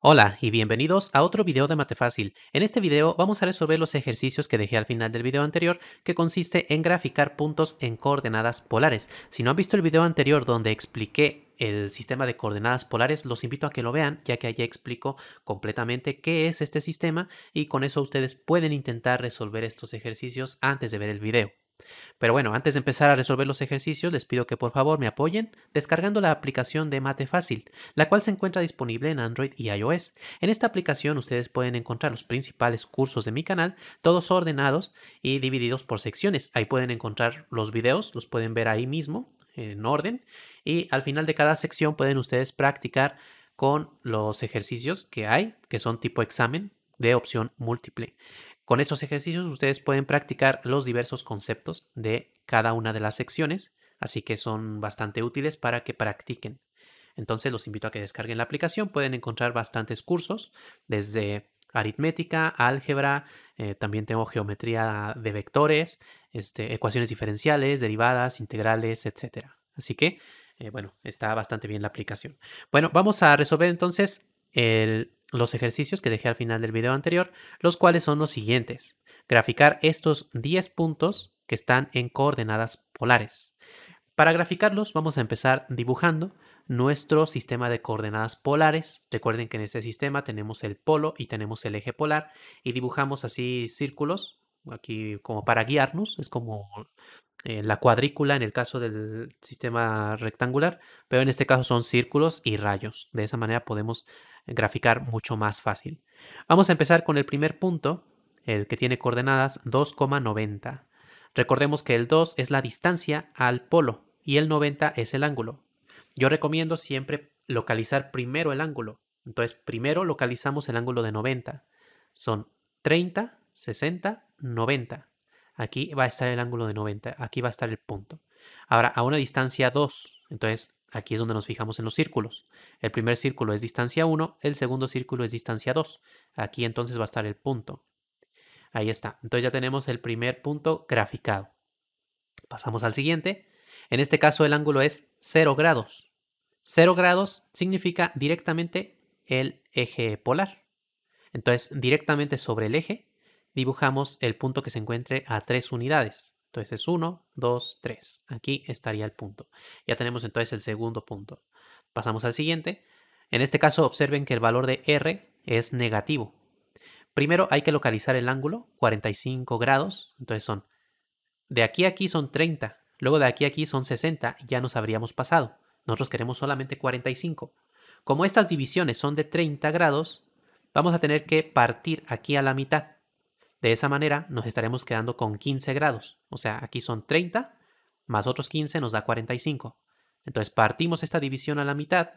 Hola y bienvenidos a otro video de Mate Fácil. En este video vamos a resolver los ejercicios que dejé al final del video anterior que consiste en graficar puntos en coordenadas polares. Si no han visto el video anterior donde expliqué el sistema de coordenadas polares, los invito a que lo vean, ya que allí explico completamente qué es este sistema y con eso ustedes pueden intentar resolver estos ejercicios antes de ver el video. Pero bueno, antes de empezar a resolver los ejercicios, les pido que por favor me apoyen descargando la aplicación de Mate Fácil, la cual se encuentra disponible en Android y iOS. En esta aplicación ustedes pueden encontrar los principales cursos de mi canal, todos ordenados y divididos por secciones. Ahí pueden encontrar los videos, los pueden ver ahí mismo en orden y al final de cada sección pueden ustedes practicar con los ejercicios que hay, que son tipo examen de opción múltiple. Con estos ejercicios ustedes pueden practicar los diversos conceptos de cada una de las secciones, así que son bastante útiles para que practiquen. Entonces los invito a que descarguen la aplicación, pueden encontrar bastantes cursos desde aritmética, álgebra, eh, también tengo geometría de vectores, este, ecuaciones diferenciales, derivadas, integrales, etc. Así que, eh, bueno, está bastante bien la aplicación. Bueno, vamos a resolver entonces el los ejercicios que dejé al final del video anterior, los cuales son los siguientes. Graficar estos 10 puntos que están en coordenadas polares. Para graficarlos vamos a empezar dibujando nuestro sistema de coordenadas polares. Recuerden que en este sistema tenemos el polo y tenemos el eje polar y dibujamos así círculos, aquí como para guiarnos, es como la cuadrícula en el caso del sistema rectangular, pero en este caso son círculos y rayos. De esa manera podemos graficar mucho más fácil. Vamos a empezar con el primer punto, el que tiene coordenadas 2,90. Recordemos que el 2 es la distancia al polo y el 90 es el ángulo. Yo recomiendo siempre localizar primero el ángulo. Entonces, primero localizamos el ángulo de 90. Son 30, 60, 90. Aquí va a estar el ángulo de 90, aquí va a estar el punto. Ahora, a una distancia 2, entonces aquí es donde nos fijamos en los círculos. El primer círculo es distancia 1, el segundo círculo es distancia 2. Aquí entonces va a estar el punto. Ahí está. Entonces ya tenemos el primer punto graficado. Pasamos al siguiente. En este caso el ángulo es 0 grados. 0 grados significa directamente el eje polar. Entonces directamente sobre el eje dibujamos el punto que se encuentre a tres unidades. Entonces es 1, 2, 3. Aquí estaría el punto. Ya tenemos entonces el segundo punto. Pasamos al siguiente. En este caso observen que el valor de R es negativo. Primero hay que localizar el ángulo, 45 grados. Entonces son, de aquí a aquí son 30, luego de aquí a aquí son 60 ya nos habríamos pasado. Nosotros queremos solamente 45. Como estas divisiones son de 30 grados, vamos a tener que partir aquí a la mitad. De esa manera nos estaremos quedando con 15 grados, o sea, aquí son 30 más otros 15 nos da 45. Entonces partimos esta división a la mitad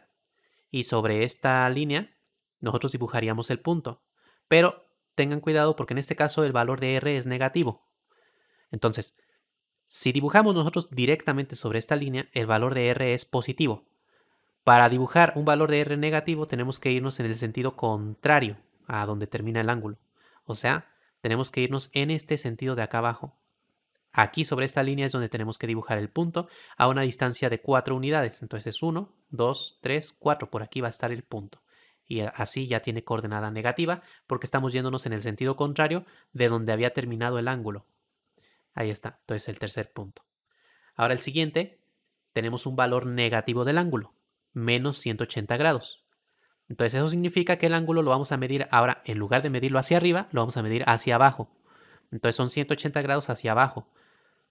y sobre esta línea nosotros dibujaríamos el punto. Pero tengan cuidado porque en este caso el valor de R es negativo. Entonces, si dibujamos nosotros directamente sobre esta línea, el valor de R es positivo. Para dibujar un valor de R negativo tenemos que irnos en el sentido contrario a donde termina el ángulo. O sea, tenemos que irnos en este sentido de acá abajo. Aquí sobre esta línea es donde tenemos que dibujar el punto a una distancia de 4 unidades. Entonces es 1, 2, 3, 4. Por aquí va a estar el punto. Y así ya tiene coordenada negativa porque estamos yéndonos en el sentido contrario de donde había terminado el ángulo. Ahí está. Entonces el tercer punto. Ahora el siguiente. Tenemos un valor negativo del ángulo. Menos 180 grados. Entonces eso significa que el ángulo lo vamos a medir ahora, en lugar de medirlo hacia arriba, lo vamos a medir hacia abajo. Entonces son 180 grados hacia abajo.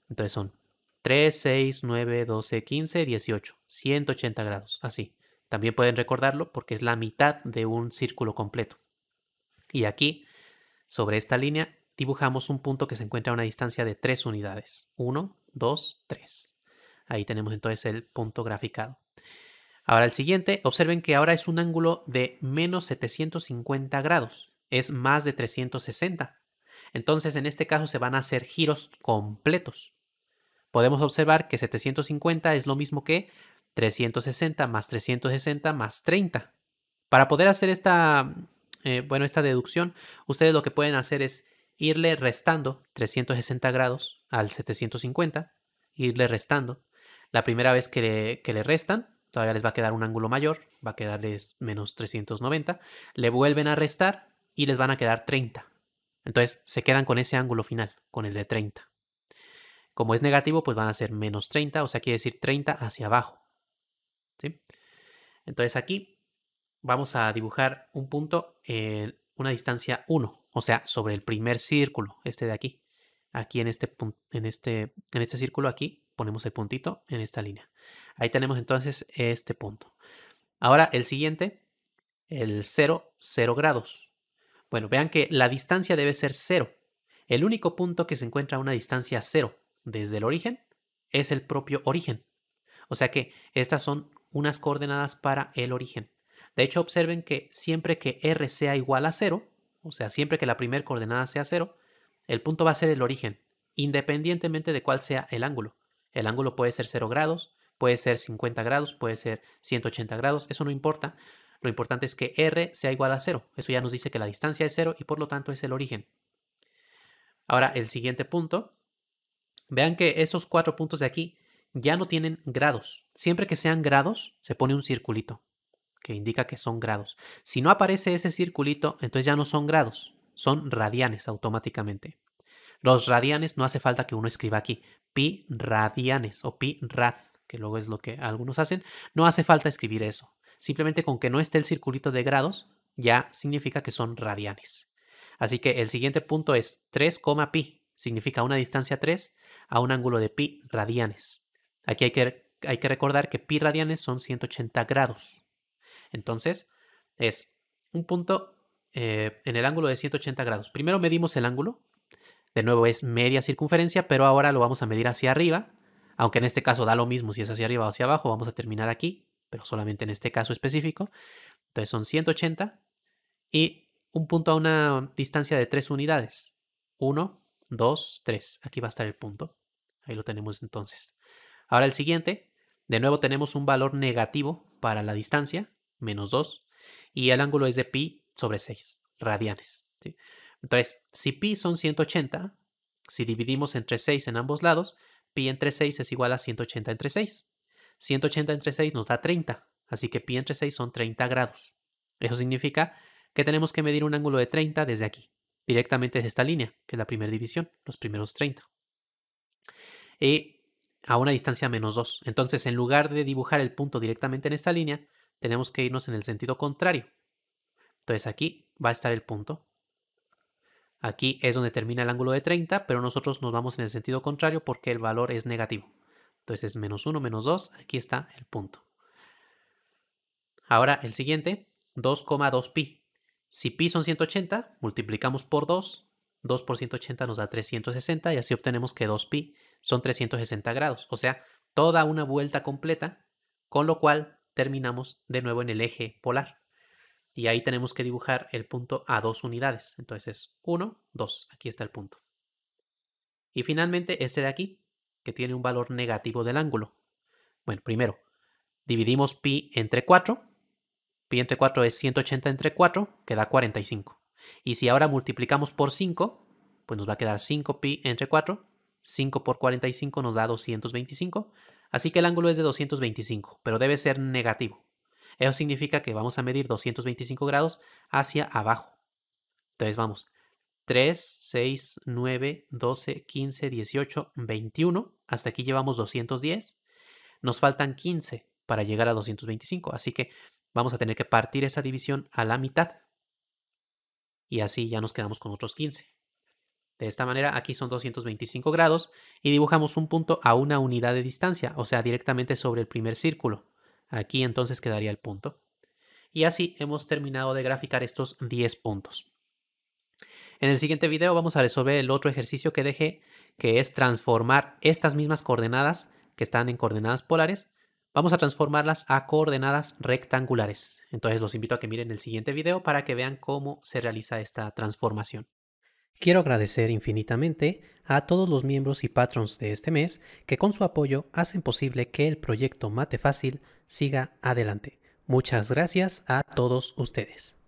Entonces son 3, 6, 9, 12, 15, 18. 180 grados, así. También pueden recordarlo porque es la mitad de un círculo completo. Y aquí, sobre esta línea, dibujamos un punto que se encuentra a una distancia de 3 unidades. 1, 2, 3. Ahí tenemos entonces el punto graficado. Ahora el siguiente, observen que ahora es un ángulo de menos 750 grados, es más de 360. Entonces en este caso se van a hacer giros completos. Podemos observar que 750 es lo mismo que 360 más 360 más 30. Para poder hacer esta, eh, bueno, esta deducción, ustedes lo que pueden hacer es irle restando 360 grados al 750, irle restando. La primera vez que le restan, todavía les va a quedar un ángulo mayor, va a quedarles menos 390, le vuelven a restar y les van a quedar 30. Entonces se quedan con ese ángulo final, con el de 30. Como es negativo, pues van a ser menos 30, o sea, quiere decir 30 hacia abajo. Entonces aquí vamos a dibujar un punto en una distancia 1, o sea, sobre el primer círculo, este de aquí. Aquí en este, en este, en este círculo aquí ponemos el puntito en esta línea. Ahí tenemos entonces este punto. Ahora el siguiente, el 0, 0 grados. Bueno, vean que la distancia debe ser 0. El único punto que se encuentra a una distancia 0 desde el origen es el propio origen. O sea que estas son unas coordenadas para el origen. De hecho, observen que siempre que r sea igual a 0, o sea, siempre que la primera coordenada sea 0, el punto va a ser el origen, independientemente de cuál sea el ángulo. El ángulo puede ser 0 grados, puede ser 50 grados, puede ser 180 grados, eso no importa. Lo importante es que R sea igual a 0. Eso ya nos dice que la distancia es 0 y por lo tanto es el origen. Ahora, el siguiente punto. Vean que estos cuatro puntos de aquí ya no tienen grados. Siempre que sean grados, se pone un circulito que indica que son grados. Si no aparece ese circulito, entonces ya no son grados, son radianes automáticamente. Los radianes no hace falta que uno escriba aquí, pi radianes o pi rad, que luego es lo que algunos hacen, no hace falta escribir eso. Simplemente con que no esté el circulito de grados, ya significa que son radianes. Así que el siguiente punto es 3, pi. Significa una distancia 3 a un ángulo de pi radianes. Aquí hay que, hay que recordar que pi radianes son 180 grados. Entonces, es un punto eh, en el ángulo de 180 grados. Primero medimos el ángulo, de nuevo es media circunferencia, pero ahora lo vamos a medir hacia arriba, aunque en este caso da lo mismo si es hacia arriba o hacia abajo, vamos a terminar aquí, pero solamente en este caso específico. Entonces son 180 y un punto a una distancia de 3 unidades. 1, 2, 3. Aquí va a estar el punto. Ahí lo tenemos entonces. Ahora el siguiente, de nuevo tenemos un valor negativo para la distancia, menos 2, y el ángulo es de pi sobre 6 radianes. ¿sí? Entonces, si pi son 180, si dividimos entre 6 en ambos lados, pi entre 6 es igual a 180 entre 6. 180 entre 6 nos da 30, así que pi entre 6 son 30 grados. Eso significa que tenemos que medir un ángulo de 30 desde aquí, directamente desde esta línea, que es la primera división, los primeros 30. Y a una distancia menos 2. Entonces, en lugar de dibujar el punto directamente en esta línea, tenemos que irnos en el sentido contrario. Entonces aquí va a estar el punto Aquí es donde termina el ángulo de 30, pero nosotros nos vamos en el sentido contrario porque el valor es negativo. Entonces es menos 1, menos 2, aquí está el punto. Ahora el siguiente, 2,2pi. Si pi son 180, multiplicamos por 2, 2 por 180 nos da 360 y así obtenemos que 2pi son 360 grados, o sea, toda una vuelta completa, con lo cual terminamos de nuevo en el eje polar. Y ahí tenemos que dibujar el punto a dos unidades. Entonces 1, 2. Aquí está el punto. Y finalmente este de aquí, que tiene un valor negativo del ángulo. Bueno, primero, dividimos pi entre 4. Pi entre 4 es 180 entre 4, que da 45. Y si ahora multiplicamos por 5, pues nos va a quedar 5pi entre 4. 5 por 45 nos da 225. Así que el ángulo es de 225, pero debe ser negativo. Eso significa que vamos a medir 225 grados hacia abajo. Entonces vamos, 3, 6, 9, 12, 15, 18, 21. Hasta aquí llevamos 210. Nos faltan 15 para llegar a 225. Así que vamos a tener que partir esta división a la mitad. Y así ya nos quedamos con otros 15. De esta manera, aquí son 225 grados y dibujamos un punto a una unidad de distancia, o sea, directamente sobre el primer círculo. Aquí entonces quedaría el punto. Y así hemos terminado de graficar estos 10 puntos. En el siguiente video vamos a resolver el otro ejercicio que dejé, que es transformar estas mismas coordenadas que están en coordenadas polares, vamos a transformarlas a coordenadas rectangulares. Entonces los invito a que miren el siguiente video para que vean cómo se realiza esta transformación. Quiero agradecer infinitamente a todos los miembros y patrons de este mes que con su apoyo hacen posible que el proyecto Mate Fácil siga adelante. Muchas gracias a todos ustedes.